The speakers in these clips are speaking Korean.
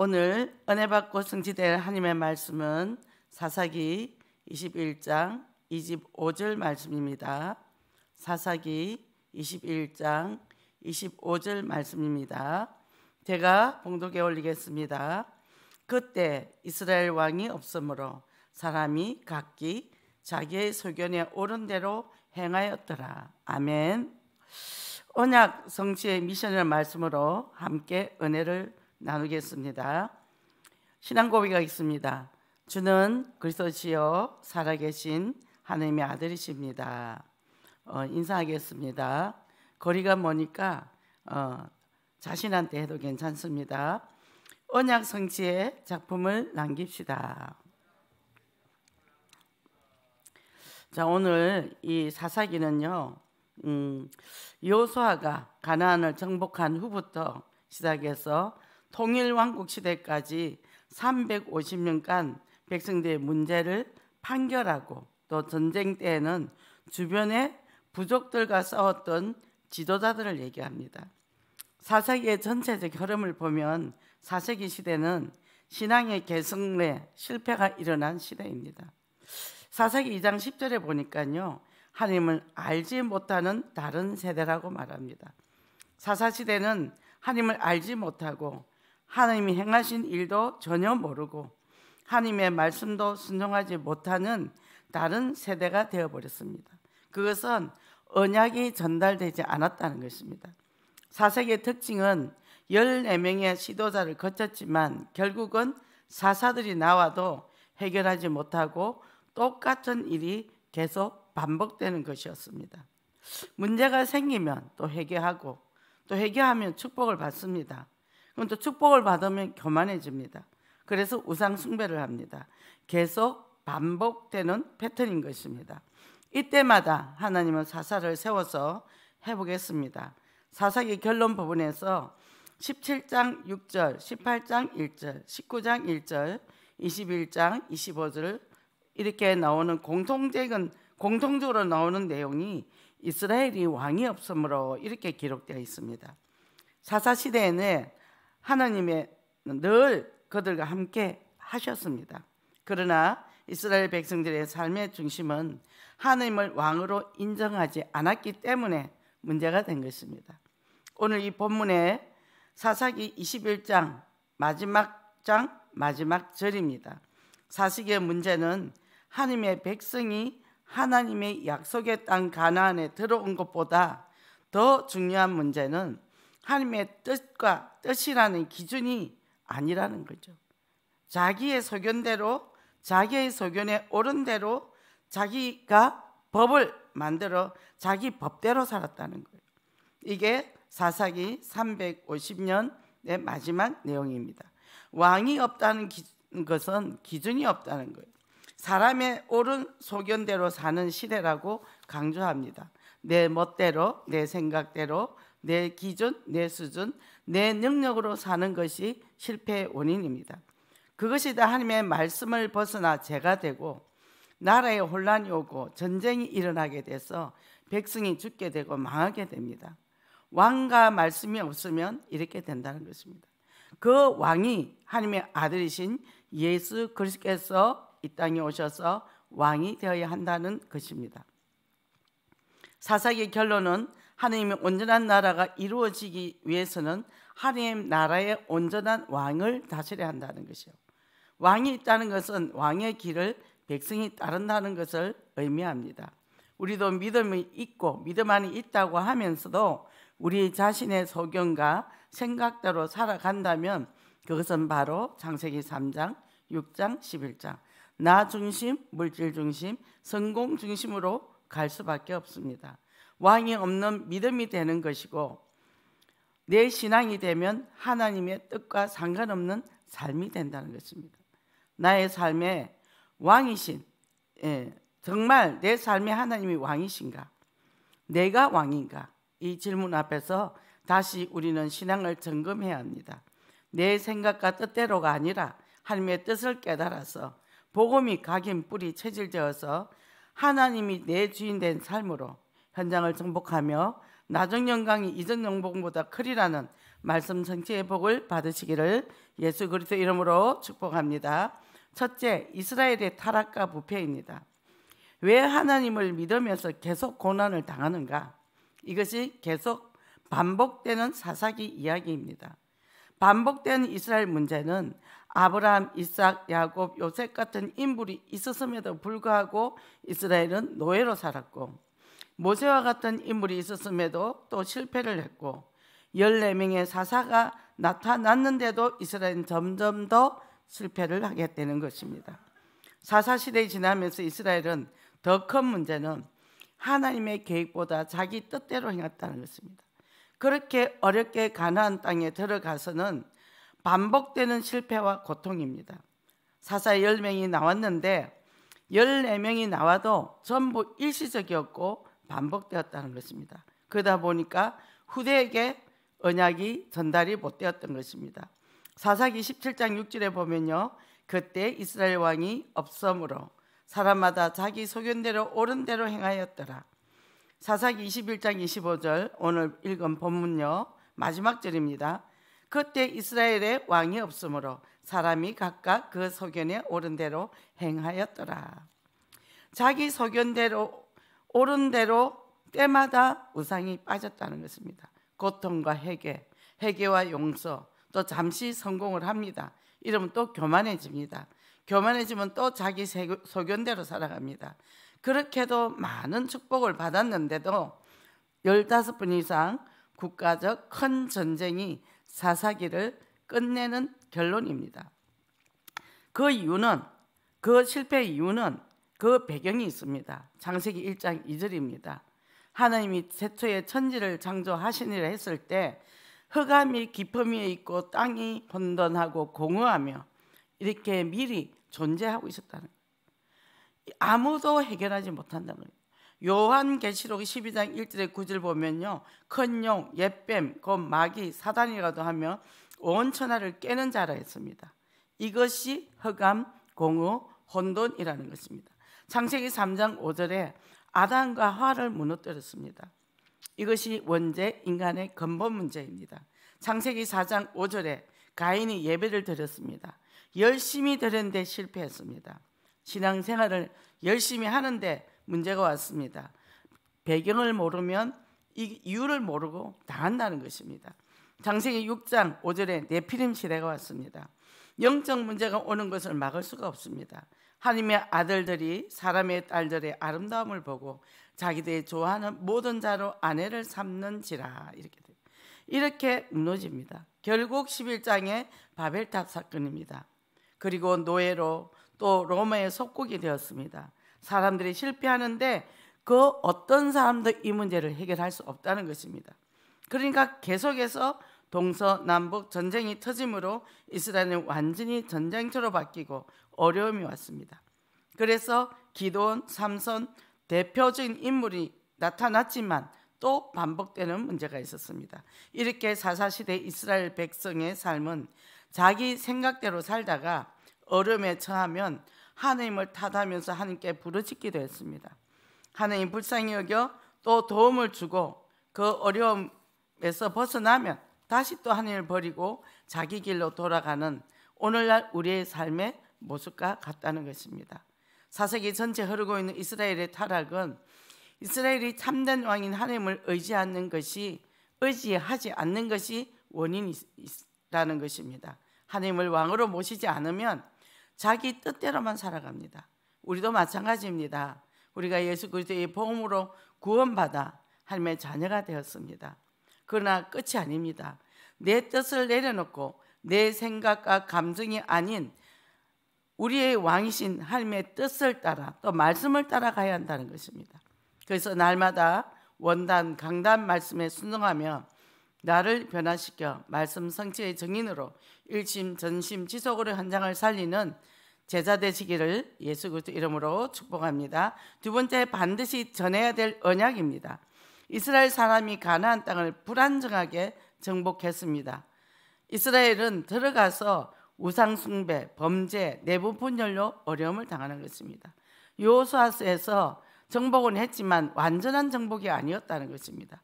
오늘 은혜 받고 성지될 하나님의 말씀은 사사기 21장 25절 말씀입니다. 사사기 21장 25절 말씀입니다. 제가 봉독해 올리겠습니다. 그때 이스라엘 왕이 없으므로 사람이 각기 자기의 소견에 옳은 대로 행하였더라. 아멘. 언약 성취의 미션이 말씀으로 함께 은혜를 나누겠습니다. 신앙 고백이 있습니다. 주는 그리스도시요 살아계신 하나님의 아들이십니다. 어, 인사하겠습니다. 거리가 머니까 어, 자신한테 해도 괜찮습니다. 언약 성취의 작품을 남깁시다. 자 오늘 이 사사기는요. 음, 여호아가 가나안을 정복한 후부터 시작해서 통일왕국 시대까지 350년간 백성들의 문제를 판결하고 또 전쟁 때에는 주변의 부족들과 싸웠던 지도자들을 얘기합니다. 4세기의 전체적 흐름을 보면 4세기 시대는 신앙의 계승에 실패가 일어난 시대입니다. 4세기 2장 10절에 보니까요. 하나님을 알지 못하는 다른 세대라고 말합니다. 사사시대는 하나님을 알지 못하고 하나님이 행하신 일도 전혀 모르고 하나님의 말씀도 순종하지 못하는 다른 세대가 되어 버렸습니다. 그것은 언약이 전달되지 않았다는 것입니다. 사색의 특징은 14명의 시도자를 거쳤지만 결국은 사사들이 나와도 해결하지 못하고 똑같은 일이 계속 반복되는 것이었습니다. 문제가 생기면 또 회개하고 또 회개하면 축복을 받습니다. 그럼 또 축복을 받으면 교만해집니다. 그래서 우상 숭배를 합니다. 계속 반복되는 패턴인 것입니다. 이때마다 하나님은 사사를 세워서 해보겠습니다. 사사기 결론 부분에서 17장 6절, 18장 1절, 19장 1절, 21장 25절 이렇게 나오는 공통적인 공통적으로 나오는 내용이 이스라엘이 왕이 없으므로 이렇게 기록되어 있습니다. 사사 시대에는 하나님의 늘 그들과 함께 하셨습니다. 그러나 이스라엘 백성들의 삶의 중심은 하나님을 왕으로 인정하지 않았기 때문에 문제가 된 것입니다. 오늘 이 본문에 사사기 21장 마지막 장 마지막 절입니다. 사식의 문제는 하나님의 백성이 하나님의 약속의 땅 가나안에 들어온 것보다 더 중요한 문제는 하나님의 뜻과 뜻이라는 기준이 아니라는 거죠. 자기의 소견대로 자기의 소견에 옳은 대로 자기가 법을 만들어 자기 법대로 살았다는 거예요. 이게 사사기 350년의 마지막 내용입니다. 왕이 없다는 기, 것은 기준이 없다는 거예요. 사람의 옳은 소견대로 사는 시대라고 강조합니다. 내 멋대로, 내 생각대로, 내 기준, 내 수준, 내 능력으로 사는 것이 실패의 원인입니다. 그것이 다 하나님의 말씀을 벗어나 제가 되고 나라에 혼란이 오고 전쟁이 일어나게 돼서 백성이 죽게 되고 망하게 됩니다. 왕과 말씀이 없으면 이렇게 된다는 것입니다. 그 왕이 하나님의 아들이신 예수 그리스께서 이 땅에 오셔서 왕이 되어야 한다는 것입니다. 사사기 결론은 하나님의 온전한 나라가 이루어지기 위해서는 하나님 나라의 온전한 왕을 다스려야 한다는 것이요. 왕이 있다는 것은 왕의 길을 백성이 따른다는 것을 의미합니다. 우리도 믿음이 있고 믿음 안에 있다고 하면서도 우리 자신의 소견과 생각대로 살아간다면 그것은 바로 창세기 3장, 6장, 11장 나 중심, 물질 중심, 성공 중심으로 갈 수밖에 없습니다. 왕이 없는 믿음이 되는 것이고 내 신앙이 되면 하나님의 뜻과 상관없는 삶이 된다는 것입니다. 나의 삶에 왕이신 예, 정말 내 삶에 하나님이 왕이신가? 내가 왕인가? 이 질문 앞에서 다시 우리는 신앙을 점검해야 합니다. 내 생각과 뜻대로가 아니라 하나님의 뜻을 깨달아서 복음이 각인 뿌리 체질되어서 하나님이 내 주인 된 삶으로 현장을 정복하며 나중 영광이 이전 영복보다 크리라는 말씀 성취의 복을 받으시기를 예수 그리스도 이름으로 축복합니다. 첫째, 이스라엘의 타락과 부패입니다. 왜 하나님을 믿으면서 계속 고난을 당하는가? 이것이 계속 반복되는 사사기 이야기입니다. 반복된 이스라엘 문제는 아브라함, 이삭, 야곱, 요셉 같은 인물이 있었음에도 불구하고 이스라엘은 노예로 살았고 모세와 같은 인물이 있었음에도 또 실패를 했고 14명의 사사가 나타났는데도 이스라엘은 점점 더 실패를 하게 되는 것입니다. 사사 시대 지나면서 이스라엘은 더 큰 문제는 하나님의 계획보다 자기 뜻대로 행했다는 것입니다. 그렇게 어렵게 가나안 땅에 들어가서는 반복되는 실패와 고통입니다. 사사 1명이 나왔는데 14명이 나와도 전부 일시적이었고 반복되었다는 것입니다. 그러다 보니까 후대에게 언약이 전달이 못 되었던 것입니다. 사사기 17장 6절에 보면요. 그때 이스라엘 왕이 없음으로 사람마다 자기 소견대로 옳은 대로 행하였더라. 사사기 21장 25절 오늘 읽은 본문요. 마지막 절입니다. 그때 이스라엘의 왕이 없으므로 사람이 각각 그 소견에 옳은 대로 행하였더라. 자기 소견대로 오른 대로 때마다 우상이 빠졌다는 것입니다. 고통과 회개, 회개와 용서, 또 잠시 성공을 합니다. 이러면 또 교만해집니다. 교만해지면 또 자기 소견대로 살아갑니다. 그렇게도 많은 축복을 받았는데도 15분 이상 국가적 큰 전쟁이 사사기를 끝내는 결론입니다. 그 이유는 그 실패 이유는 그 배경이 있습니다. 장세기 1장 2절입니다. 하나님이 태초에 천지를 창조하시니라 했을 때 흑암이 깊음이 있고 땅이 혼돈하고 공허하며 이렇게 미리 존재하고 있었다는 거예요. 아무도 해결하지 못한다는 거예요. 요한계시록 12장 1절의 9절 보면요. 큰 용, 옛뱀, 곧 마귀, 사단이라도 하며 온 천하를 깨는 자라 했습니다. 이것이 흑암, 공허, 혼돈이라는 것입니다. 창세기 3장 5절에 아담과 화를 무너뜨렸습니다. 이것이 원죄 인간의 근본 문제입니다. 창세기 4장 5절에 가인이 예배를 드렸습니다. 열심히 드렸는데 실패했습니다. 신앙생활을 열심히 하는데 문제가 왔습니다. 배경을 모르면 이유를 모르고 다 한다는 것입니다. 장세기 6장 5절에 네피림 시대가 왔습니다. 영적 문제가 오는 것을 막을 수가 없습니다. 하나님의 아들들이 사람의 딸들의 아름다움을 보고 자기들이 좋아하는 모든 자로 아내를 삼는지라 이렇게 돼요. 이렇게 무너집니다. 결국 11장의 바벨탑 사건입니다. 그리고 노예로 또 로마의 속국이 되었습니다. 사람들이 실패하는데 그 어떤 사람도 이 문제를 해결할 수 없다는 것입니다. 그러니까 계속해서 동서남북 전쟁이 터짐으로 이스라엘은 완전히 전쟁처로 바뀌고 어려움이 왔습니다. 그래서 기도원, 삼선 대표적인 인물이 나타났지만 또 반복되는 문제가 있었습니다. 이렇게 사사시대 이스라엘 백성의 삶은 자기 생각대로 살다가 어려움에 처하면 하나님을 탓하면서 하나님께 부르짖기도 했습니다. 하나님 불쌍히 여겨 또 도움을 주고 그 어려움에서 벗어나면 다시 또하늘을 버리고 자기 길로 돌아가는 오늘날 우리의 삶의 모습과 같다는 것입니다. 사세기 전체 흐르고 있는 이스라엘의 타락은 이스라엘이 참된 왕인 하나님을 의지하는 것이 의지하지 않는 것이 원인이라는 것입니다. 하나님을 왕으로 모시지 않으면 자기 뜻대로만 살아갑니다. 우리도 마찬가지입니다. 우리가 예수 그리스도의 보험으로 구원받아 하나님의 자녀가 되었습니다. 그러나 끝이 아닙니다. 내 뜻을 내려놓고 내 생각과 감정이 아닌 우리의 왕이신 하나님의 뜻을 따라 또 말씀을 따라가야 한다는 것입니다. 그래서 날마다 원단 강단 말씀에 순응하며 나를 변화시켜 말씀 성취의 정인으로 일심 전심 지속으로 현장을 살리는 제자 되시기를 예수 그리스도 이름으로 축복합니다. 두 번째 반드시 전해야 될 언약입니다. 이스라엘 사람이 가나안 땅을 불안정하게 정복했습니다. 이스라엘은 들어가서 우상 숭배, 범죄, 내부 분열로 어려움을 당하는 것입니다. 요수아서에서 정복은 했지만 완전한 정복이 아니었다는 것입니다.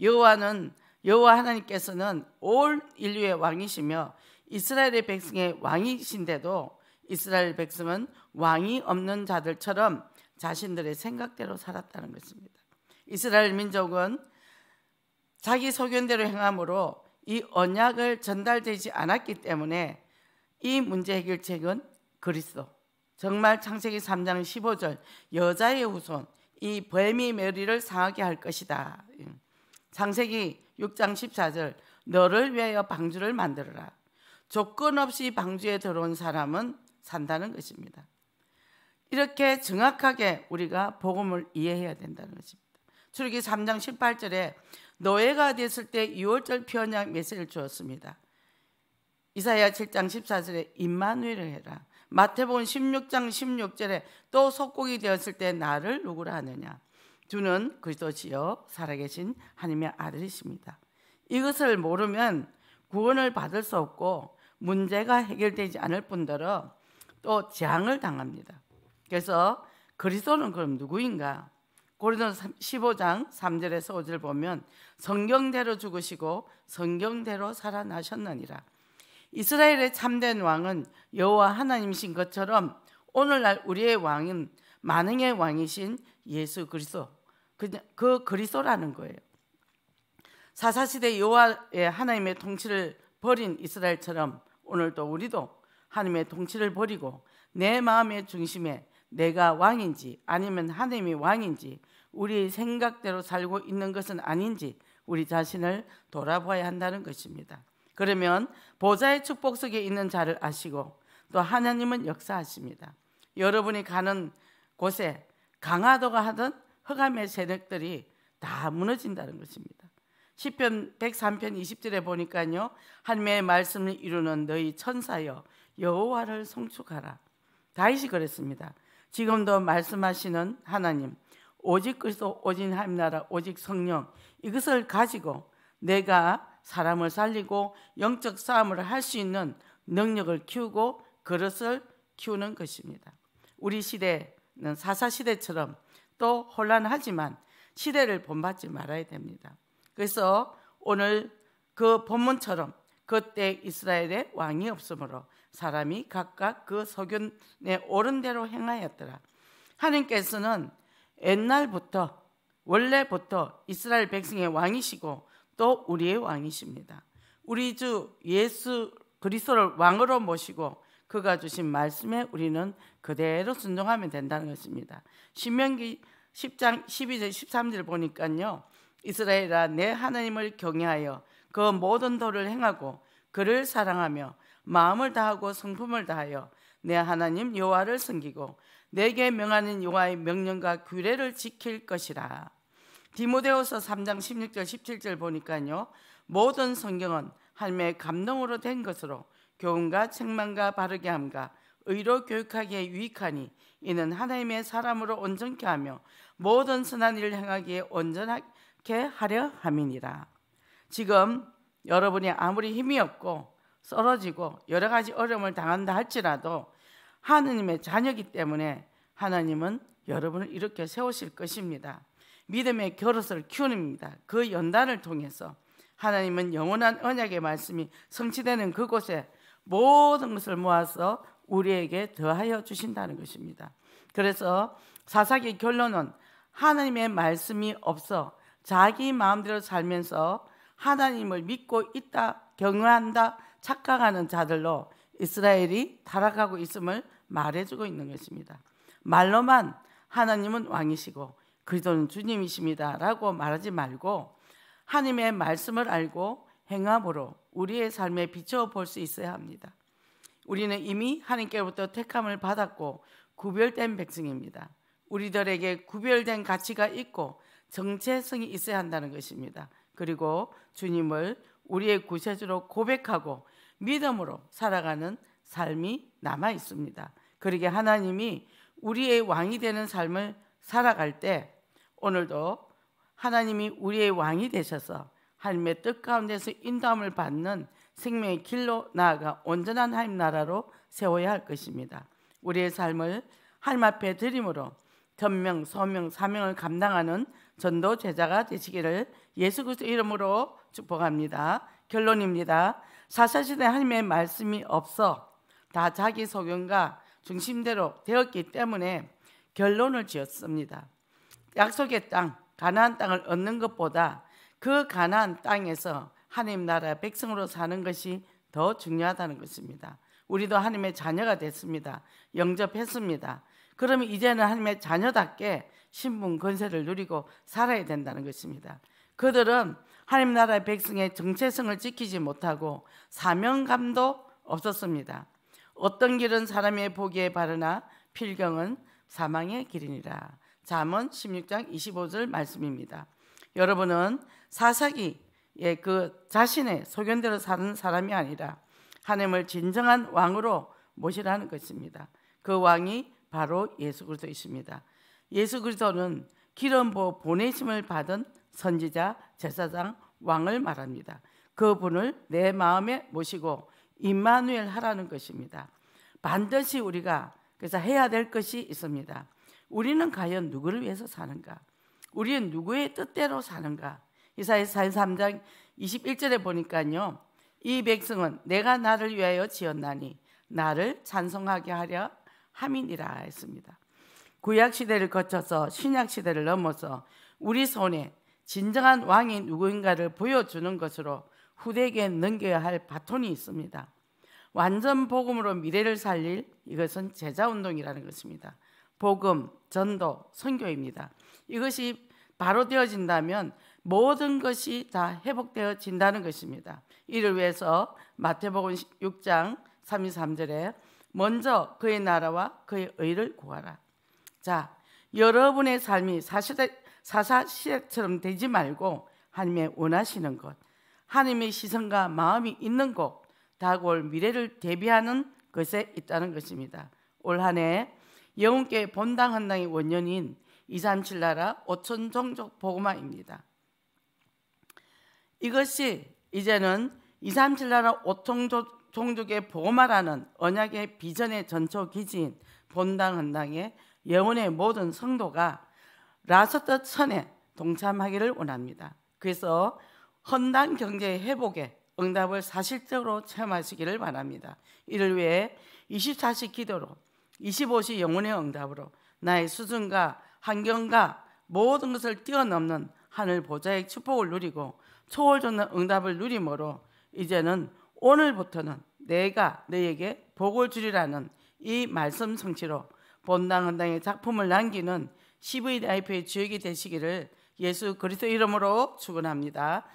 여호와는 여호와 하나님께서는 올 인류의 왕이시며 이스라엘의 백성의 왕이신데도 이스라엘 백성은 왕이 없는 자들처럼 자신들의 생각대로 살았다는 것입니다. 이스라엘 민족은 자기 소견대로 행함으로 이 언약을 전달되지 않았기 때문에 이 문제 해결책은 그리스도. 정말 창세기 3장 15절 여자의 후손 이 뱀이 메리를 상하게 할 것이다. 음. 창세기 6장 14절 너를 위하여 방주를 만들어라. 조건 없이 방주에 들어온 사람은 산다는 것입니다. 이렇게 정확하게 우리가 복음을 이해해야 된다는 것입니다. 출기 3장 18절에 노예가 됐을 때 6월절 편향 메시지를 주었습니다. 이사야 7장 14절에 임마누엘 해라. 마태복음 16장 16절에 또 속국이 되었을 때 나를 누구라 하느냐. 주는 그리스도시요 살아계신 하나님의 아들이십니다. 이것을 모르면 구원을 받을 수 없고 문제가 해결되지 않을 뿐더러 또 재앙을 당합니다. 그래서 그리스도는 그럼 누구인가? 고린도 15장 3절에서 5절 보면 성경대로 죽으시고 성경대로 살아나셨느니라. 이스라엘의 참된 왕은 여호와 하나님이신 것처럼 오늘날 우리의 왕은 만능의 왕이신 예수 그리스도 그 그리스도라는 거예요. 사사 시대 여호와의 하나님의 통치를 버린 이스라엘처럼 오늘도 우리도 하나님의 통치를 버리고 내 마음의 중심에 내가 왕인지 아니면 하나님이 왕인지 우리 생각대로 살고 있는 것은 아닌지 우리 자신을 돌아봐야 한다는 것입니다. 그러면 보좌의 축복 속에 있는 자를 아시고 또 하나님은 역사하십니다. 여러분이 가는 곳에 강화도가 하던 흑암의 세력들이 다 무너진다는 것입니다. 시편 103편 20절에 보니까요. 하나님의 말씀을 이루는 너희 천사여 여호와를 송축하라. 다윗이 그랬습니다. 지금도 말씀하시는 하나님 오직 그리스도 오직 하나님 나라 오직 성령 이것을 가지고 내가 사람을 살리고 영적 싸움을 할 수 있는 능력을 키우고 그릇을 키우는 것입니다. 우리 시대는 사사 시대처럼 또 혼란하지만 시대를 본받지 말아야 됩니다. 그래서 오늘 그 본문처럼 그때 이스라엘의 왕이 없으므로 사람이 각각 그 소견에 옳은 대로 행하였더라. 하나님께서는 옛날부터 원래부터 이스라엘 백성의 왕이시고 또 우리의 왕이십니다. 우리 주 예수 그리스도를 왕으로 모시고 그가 주신 말씀에 우리는 그대로 순종하면 된다는 것입니다. 신명기 10장 12절 13절 보니까요. 이스라엘아 내 하나님을 경외하여 그 모든 도를 행하고 그를 사랑하며 마음을 다하고 성품을 다하여 내 하나님 여호와를 섬기고 내게 명하는 여호와의 명령과 규례를 지킬 것이라. 디모데후서 3장 16절 17절 보니까요. 모든 성경은 할매의 감동으로 된 것으로 교훈과 책망과 바르게 함과 의로 교육하기에 유익하니 이는 하나님의 사람으로 온전케 하며 모든 선한 일을 행하기에 온전하게 하려 함이니라. 지금 여러분이 아무리 힘이 없고 썰어지고 여러 가지 어려움을 당한다 할지라도 하느님의 자녀기 이 때문에 하나님은 여러분을 이렇게 세우실 것입니다. 믿음의 결옷을 키웁니다. 그 연단을 통해서 하나님은 영원한 언약의 말씀이 성취되는 그곳에 모든 것을 모아서 우리에게 더하여 주신다는 것입니다. 그래서 사사기 결론은 하나님의 말씀이 없어 자기 마음대로 살면서 하나님을 믿고 있다, 경외한다, 착각하는 자들로 이스라엘이 타락하고 있음을 말해주고 있는 것입니다. 말로만 하나님은 왕이시고 그리스도는 주님이십니다라고 말하지 말고 하나님의 말씀을 알고 행함으로 우리의 삶에 비춰 볼수 있어야 합니다. 우리는 이미 하나님께로부터 택함을 받았고 구별된 백성입니다. 우리들에게 구별된 가치가 있고 정체성이 있어야 한다는 것입니다. 그리고 주님을 우리의 구세주로 고백하고 믿음으로 살아가는 삶이 남아 있습니다. 그러게 하나님이 우리의 왕이 되는 삶을 살아갈 때 오늘도 하나님이 우리의 왕이 되셔서 하나님의 뜻 가운데서 인도함을 받는 생명의 길로 나아가 온전한 하나님 나라로 세워야 할 것입니다. 우리의 삶을 하나님 앞에 드림으로 전명, 소명, 사명을 감당하는 전도 제자가 되시기를 예수 그리스도 이름으로 축복합니다. 결론입니다. 사사시대 하나님의 말씀이 없어 다 자기 소견과 중심대로 되었기 때문에 결론을 지었습니다. 약속의 땅, 가나안 땅을 얻는 것보다 그 가나안 땅에서 하나님 나라 백성으로 사는 것이 더 중요하다는 것입니다. 우리도 하나님의 자녀가 됐습니다. 영접했습니다. 그러면 이제는 하나님의 자녀답게 신분 권세를 누리고 살아야 된다는 것입니다. 그들은 하나님 나라의 백성의 정체성을 지키지 못하고 사명감도 없었습니다. 어떤 길은 사람의 보기에 바르나 필경은 사망의 길이니라. 잠언 16장 25절 말씀입니다. 여러분은 사사기그 자신의 소견대로 사는 사람이 아니라 하나님을 진정한 왕으로 모시라는 것입니다. 그 왕이 바로 예수 그리스도이십니다. 예수 그리스도는 기름 보내심을 받은 선지자, 제사장, 왕을 말합니다. 그분을 내 마음에 모시고 임마누엘 하라는 것입니다. 반드시 우리가 그래서 해야 될 것이 있습니다. 우리는 과연 누구를 위해서 사는가? 우리는 누구의 뜻대로 사는가? 이사의 43장 21절에 보니까요. 이 백성은 내가 나를 위하여 지었나니 나를 찬송하게 하려 함이니라 했습니다. 구약 시대를 거쳐서 신약 시대를 넘어서 우리 손에 진정한 왕이 누구인가를 보여주는 것으로 후대에게 넘겨야 할 바톤이 있습니다. 완전 복음으로 미래를 살릴 이것은 제자 운동이라는 것입니다. 복음, 전도, 선교입니다. 이것이 바로 되어진다면 모든 것이 다 회복되어진다는 것입니다. 이를 위해서 마태복음 6장 33절에 먼저 그의 나라와 그의 의를 구하라. 자, 여러분의 삶이 사실 사사 시약처럼 되지 말고 하나님의 원하시는 것, 하나님의 시선과 마음이 있는 곳, 다가올 미래를 대비하는 것에 있다는 것입니다. 올 한해 영웅께 본당 한당의 원년인 237 나라 5천 종족 보고마입니다. 이것이 이제는 237 나라 5천 종족의 보고마라는 언약의 비전의 전초 기지인 본당 한당의 영혼의 모든 성도가 라서터 선에 동참하기를 원합니다. 그래서 헌당 경제 회복에 응답을 사실적으로 체험하시기를 바랍니다. 이를 위해 24시 기도로 25시 영혼의 응답으로 나의 수준과 환경과 모든 것을 뛰어넘는 하늘 보좌의 축복을 누리고 초월적인 응답을 누리므로 이제는 오늘부터는 내가 너에게 복을 주리라는 이 말씀 성취로 본당 헌당의 작품을 남기는 CVIP의 주역이 되시기를 예수 그리스도 이름으로 축원합니다.